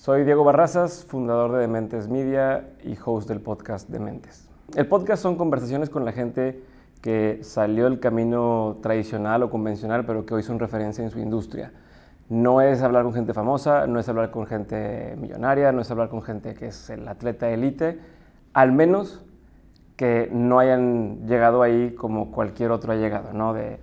Soy Diego Barrazas, fundador de Dementes Media y host del podcast Dementes. El podcast son conversaciones con la gente que salió del camino tradicional o convencional, pero que hoy son referencia en su industria. No es hablar con gente famosa, no es hablar con gente millonaria, no es hablar con gente que es el atleta élite, al menos que no hayan llegado ahí como cualquier otro ha llegado, ¿no? De,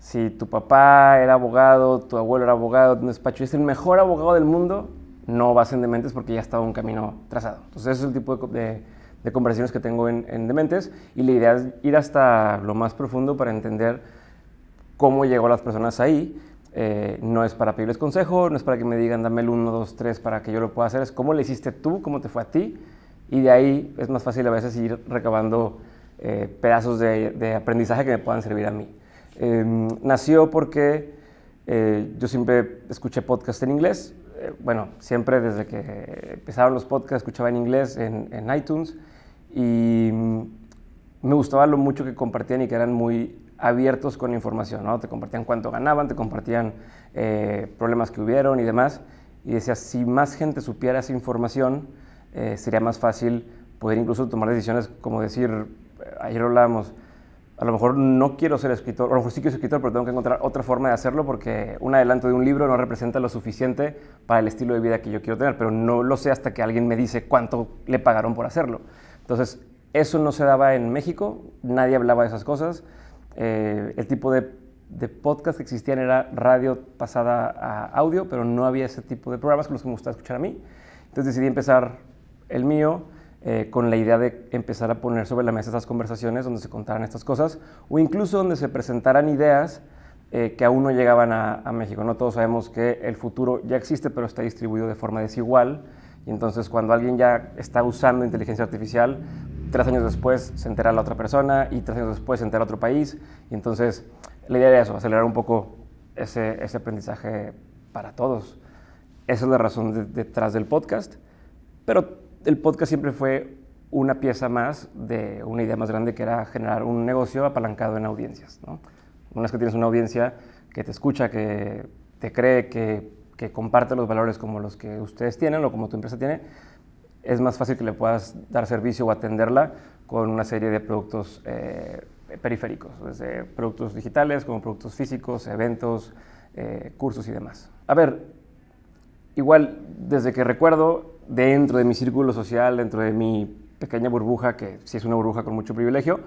si tu papá era abogado, tu abuelo era abogado, tu despacho, es el mejor abogado del mundo, no vas en Dementes porque ya estaba un camino trazado. Entonces, ese es el tipo de, de, conversaciones que tengo en, Dementes y la idea es ir hasta lo más profundo para entender cómo llegó las personas ahí. Eh, no es para pedirles consejo, no es para que me digan dame el 1, 2, 3 para que yo lo pueda hacer, es cómo le hiciste tú, cómo te fue a ti y de ahí es más fácil a veces ir recabando eh, pedazos de, aprendizaje que me puedan servir a mí. Em, nació porque eh, yo siempre escuché podcast en inglés, eh, bueno, siempre desde que empezaron los podcasts escuchaba en inglés en, iTunes y mm, me gustaba lo mucho que compartían y que eran muy abiertos con información, ¿no? Te compartían cuánto ganaban, te compartían eh, problemas que hubieron y demás. Y decía si más gente supiera esa información, eh, sería más fácil poder incluso tomar decisiones como decir, ayer hablábamos, a lo mejor no quiero ser escritor, o lo sí quiero ser escritor, pero tengo que encontrar otra forma de hacerlo porque un adelanto de un libro no representa lo suficiente para el estilo de vida que yo quiero tener, pero no lo sé hasta que alguien me dice cuánto le pagaron por hacerlo. Entonces, eso no se daba en México, nadie hablaba de esas cosas. Eh, el tipo de, de, podcast que existían era radio pasada a audio, pero no había ese tipo de programas con los que me gustaba escuchar a mí. Entonces decidí empezar el mío eh, con la idea de empezar a poner sobre la mesa estas conversaciones donde se contaran estas cosas o incluso donde se presentaran ideas eh, que aún no llegaban a, México. No todos sabemos que el futuro ya existe, pero está distribuido de forma desigual. Y entonces cuando alguien ya está usando inteligencia artificial, tres años después se entera la otra persona y tres años después se entera otro país. Y entonces la idea era eso, acelerar un poco ese, aprendizaje para todos. Esa es la razón detrás del podcast. Pero el podcast siempre fue una pieza más de una idea más grande que era generar un negocio apalancado en audiencias. Una vez que tienes una audiencia que te escucha, que te cree, que, comparte los valores como los que ustedes tienen o como tu empresa tiene, es más fácil que le puedas dar servicio o atenderla con una serie de productos eh, periféricos, desde productos digitales como productos físicos, eventos, eh, cursos y demás. A ver, igual desde que recuerdo dentro de mi círculo social, dentro de mi pequeña burbuja, que sí es una burbuja con mucho privilegio,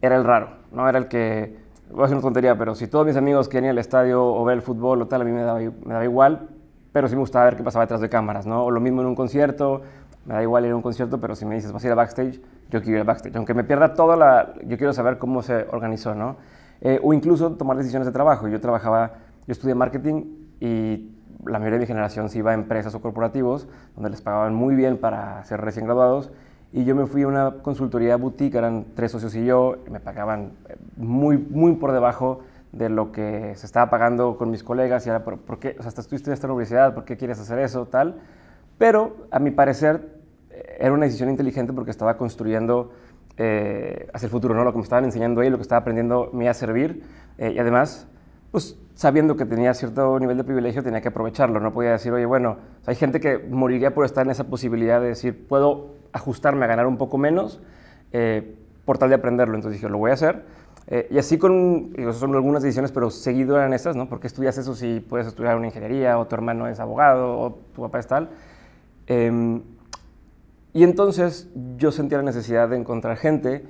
era el raro, ¿no? Era el que, voy a hacer una tontería, pero si todos mis amigos querían ir al estadio o ver el fútbol o tal, a mí me daba, me igual, pero sí me gustaba ver qué pasaba detrás de cámaras, ¿no? O lo mismo en un concierto, me da igual ir a un concierto, pero si me dices, vas a ir a backstage, yo quiero ir a backstage. Aunque me pierda toda la... Yo quiero saber cómo se organizó, ¿no? Eh, o incluso tomar decisiones de trabajo. Yo trabajaba, yo estudié marketing y la mayoría de mi generación se iba a empresas o corporativos, donde les pagaban muy bien para ser recién graduados, y yo me fui a una consultoría boutique, eran tres socios y yo, me pagaban eh, muy, muy por debajo de lo que se estaba pagando con mis colegas, y era, ¿por, qué? O sea, estuviste en esta universidad, ¿por qué quieres hacer eso? Tal. Pero, a mi parecer, eh, era una decisión inteligente porque estaba construyendo eh, hacia el futuro, ¿no? Lo que me estaban enseñando ahí, lo que estaba aprendiendo me iba a servir, y además, pues sabiendo que tenía cierto nivel de privilegio, tenía que aprovecharlo. No podía decir, oye, bueno, hay gente que moriría por estar en esa posibilidad de decir, puedo ajustarme a ganar un poco menos eh, por tal de aprenderlo. Entonces dije, lo voy a hacer. Eh, y así con, eso son algunas decisiones, pero seguido eran estas, ¿no? porque estudias eso si puedes estudiar una ingeniería, o tu hermano es abogado, o tu papá es tal? Em, y entonces yo sentía la necesidad de encontrar gente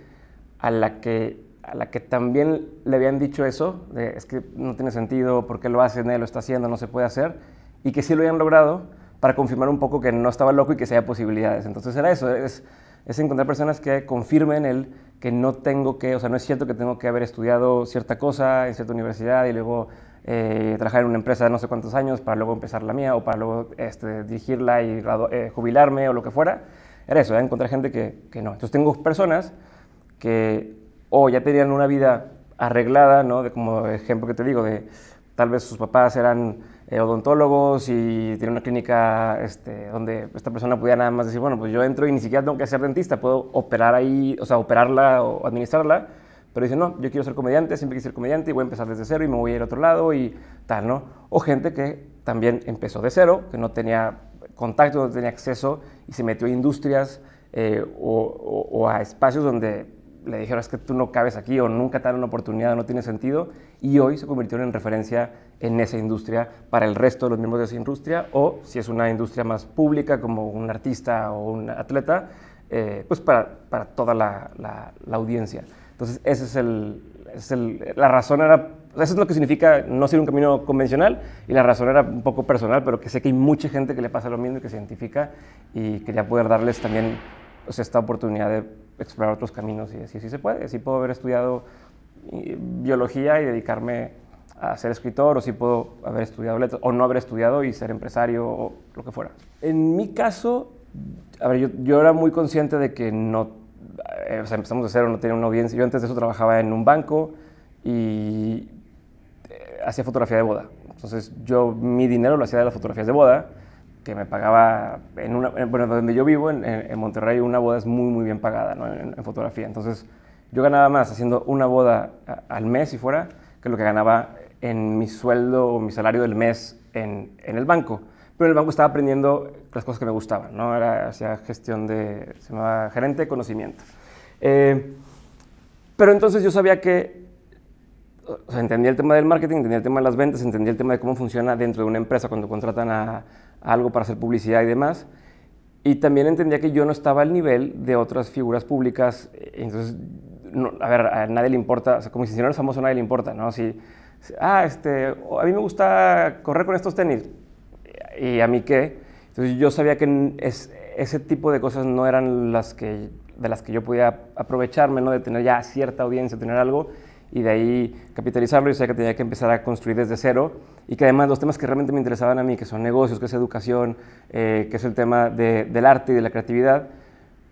a la que a la que también le habían dicho eso, es que no tiene sentido, ¿por qué lo hace? Nadie lo está haciendo, no se puede hacer, y que sí lo habían logrado para confirmar un poco que no estaba loco y que se había posibilidades. Entonces era eso, es, es encontrar personas que confirmen el que no tengo que, o sea, no es cierto que tengo que haber estudiado cierta cosa en cierta universidad y luego eh, trabajar en una empresa de no sé cuántos años para luego empezar la mía o para luego este, dirigirla y eh, jubilarme o lo que fuera. Era eso, era encontrar gente que, que no. Entonces tengo personas que o ya tenían una vida arreglada, ¿no? De como ejemplo que te digo, de tal vez sus papás eran eh, odontólogos y tienen una clínica este, donde esta persona podía nada más decir, bueno, pues yo entro y ni siquiera tengo que ser dentista, puedo operar ahí, o sea, operarla o administrarla, pero dice, no, yo quiero ser comediante, siempre quise ser comediante y voy a empezar desde cero y me voy a ir a otro lado y tal, ¿no? O gente que también empezó de cero, que no tenía contacto, no tenía acceso y se metió a industrias eh, o a espacios donde le dijeron es que tú no cabes aquí o nunca te dan una oportunidad, no tiene sentido, y hoy se convirtió en referencia en esa industria para el resto de los miembros de esa industria, o si es una industria más pública como un artista o un atleta, eh, pues para, para toda la, audiencia. Entonces, ese es la razón era, eso es lo que significa no ser un camino convencional, y la razón era un poco personal, pero que sé que hay mucha gente que le pasa lo mismo y que se identifica, y quería poder darles también pues, esta oportunidad de explorar otros caminos y decir si se puede, si puedo haber estudiado eh, biología y dedicarme a ser escritor, o si puedo haber estudiado letras, o no haber estudiado y ser empresario, o lo que fuera. En mi caso, a ver, yo, era muy consciente de que no, eh, o sea, empezamos de cero, no tenía una audiencia. Yo antes de eso trabajaba en un banco y eh, hacía fotografía de boda. Entonces, yo mi dinero lo hacía de las fotografías de boda que me pagaba, en una, bueno, donde yo vivo, en, Monterrey, una boda es muy, muy bien pagada ¿no? en, fotografía. Entonces, yo ganaba más haciendo una boda al mes, si fuera, que lo que ganaba en mi sueldo o mi salario del mes en, el banco. Pero en el banco estaba aprendiendo las cosas que me gustaban, ¿no? Era, hacía gestión de, se llamaba gerente de conocimiento. Eh, pero entonces yo sabía que o sea, entendía el tema del marketing, entendía el tema de las ventas, entendía el tema de cómo funciona dentro de una empresa cuando contratan a, algo para hacer publicidad y demás. Y también entendía que yo no estaba al nivel de otras figuras públicas. Eh, entonces, a ver, a nadie le importa, como si no eres famoso, a nadie le importa, ¿no? Si, ah, este, a mí me gusta correr con estos tenis. Eh, ¿Y a mí qué? Entonces, yo sabía que ese tipo de cosas no eran las que, de las que yo podía aprovecharme, ¿no? De tener ya cierta audiencia, tener algo y de ahí capitalizarlo. y sabía que tenía que empezar a construir desde cero y que además los temas que realmente me interesaban a mí, que son negocios, que es educación, eh, que es el tema del arte y de la creatividad,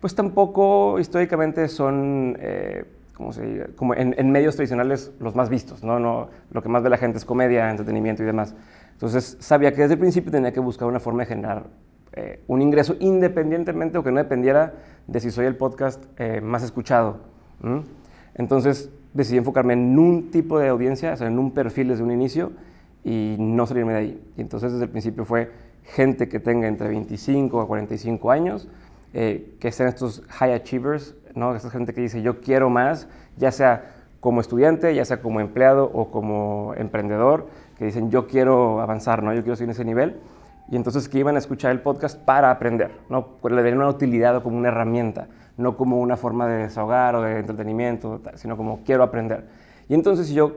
pues tampoco históricamente son, eh, como, se como en, medios tradicionales los más vistos, ¿no? ¿no? Lo que más ve la gente es comedia, entretenimiento y demás. Entonces sabía que desde el principio tenía que buscar una forma de generar eh, un ingreso independientemente o que no dependiera de si soy el podcast más escuchado. Entonces decidí enfocarme en un tipo de audiencia, o sea, en un perfil desde un inicio y no salirme de ahí. Y entonces desde el principio fue gente que tenga entre 25 a 45 años, eh, que sean estos high achievers, ¿no? Esta gente que dice yo quiero más, ya sea como estudiante, ya sea como empleado o como emprendedor, que dicen yo quiero avanzar, ¿no? Yo quiero seguir en ese nivel. Y entonces que iban a escuchar el podcast para aprender, ¿no? Pues le den una utilidad o como una herramienta no como una forma de desahogar o de entretenimiento, sino como quiero aprender. Y entonces si yo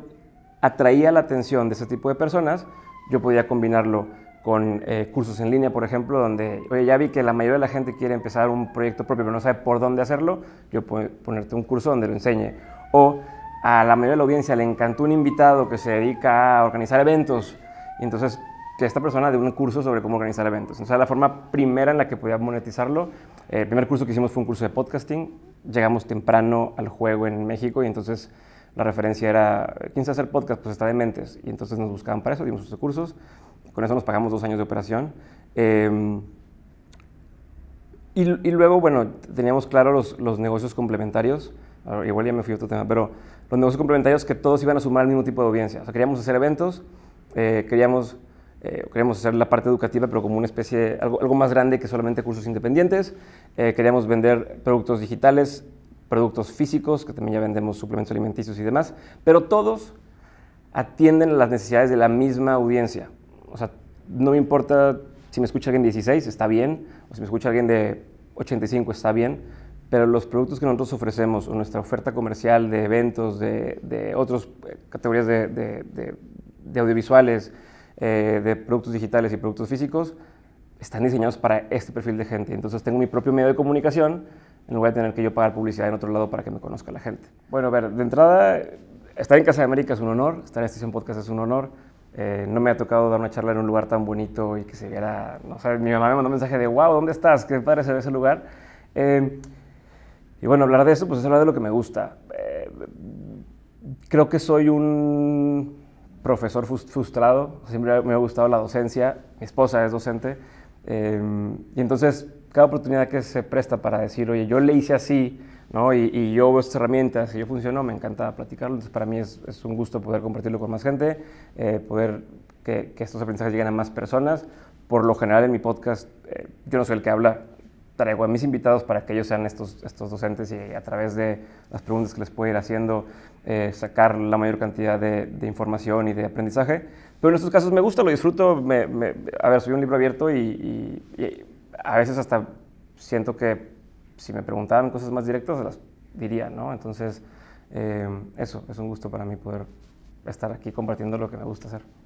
atraía la atención de ese tipo de personas, yo podía combinarlo con eh, cursos en línea, por ejemplo, donde, oye, ya vi que la mayoría de la gente quiere empezar un proyecto propio, pero no sabe por dónde hacerlo, yo puedo ponerte un curso donde lo enseñe. O a la mayoría de la audiencia le encantó un invitado que se dedica a organizar eventos, y entonces que esta persona de un curso sobre cómo organizar eventos. O sea, la forma primera en la que podía monetizarlo, eh, el primer curso que hicimos fue un curso de podcasting, llegamos temprano al juego en México y entonces la referencia era, ¿quién sabe hacer podcast? Pues está de mentes. Y entonces nos buscaban para eso, dimos sus cursos, con eso nos pagamos dos años de operación. Em, y, luego, bueno, teníamos claro los, negocios complementarios, igual ya me fui a otro tema, pero los negocios complementarios que todos iban a sumar al mismo tipo de audiencia. O sea, queríamos hacer eventos, eh, queríamos eh, queríamos hacer la parte educativa, pero como una especie, algo, algo más grande que solamente cursos independientes. Eh, queríamos vender productos digitales, productos físicos, que también ya vendemos suplementos alimenticios y demás, pero todos atienden las necesidades de la misma audiencia. O sea, no me importa si me escucha alguien de 16, está bien, o si me escucha alguien de 85, está bien, pero los productos que nosotros ofrecemos o nuestra oferta comercial de eventos, de, otras eh, categorías de audiovisuales, eh, de productos digitales y productos físicos están diseñados para este perfil de gente. Entonces tengo mi propio medio de comunicación no lugar de tener que yo pagar publicidad en otro lado para que me conozca la gente. Bueno, a ver, de entrada, estar en Casa de América es un honor, estar en Estación Podcast es un honor. Eh, no me ha tocado dar una charla en un lugar tan bonito y que se viera, no sé, mi mamá me mandó un mensaje de, wow, ¿dónde estás? Qué padre se ese lugar. Eh, y bueno, hablar de eso, pues es hablar de lo que me gusta. creo que soy un profesor frustrado, siempre me ha gustado la docencia, mi esposa es docente, em, y entonces cada oportunidad que se presta para decir, oye, yo le hice así, ¿no? y, y yo estas herramientas, y yo funcionó, me encanta platicarlo, entonces para mí es, un gusto poder compartirlo con más gente, eh, poder que, estos aprendizajes lleguen a más personas. Por lo general en mi podcast eh, yo no soy el que habla, traigo a mis invitados para que ellos sean estos, estos docentes y a través de las preguntas que les puedo ir haciendo, eh, sacar la mayor cantidad de, información y de aprendizaje. Pero en estos casos me gusta, lo disfruto. Me, me, a ver, soy un libro abierto y, a veces hasta siento que si me preguntaran cosas más directas, las diría, ¿no? Entonces, eh, eso, es un gusto para mí poder estar aquí compartiendo lo que me gusta hacer.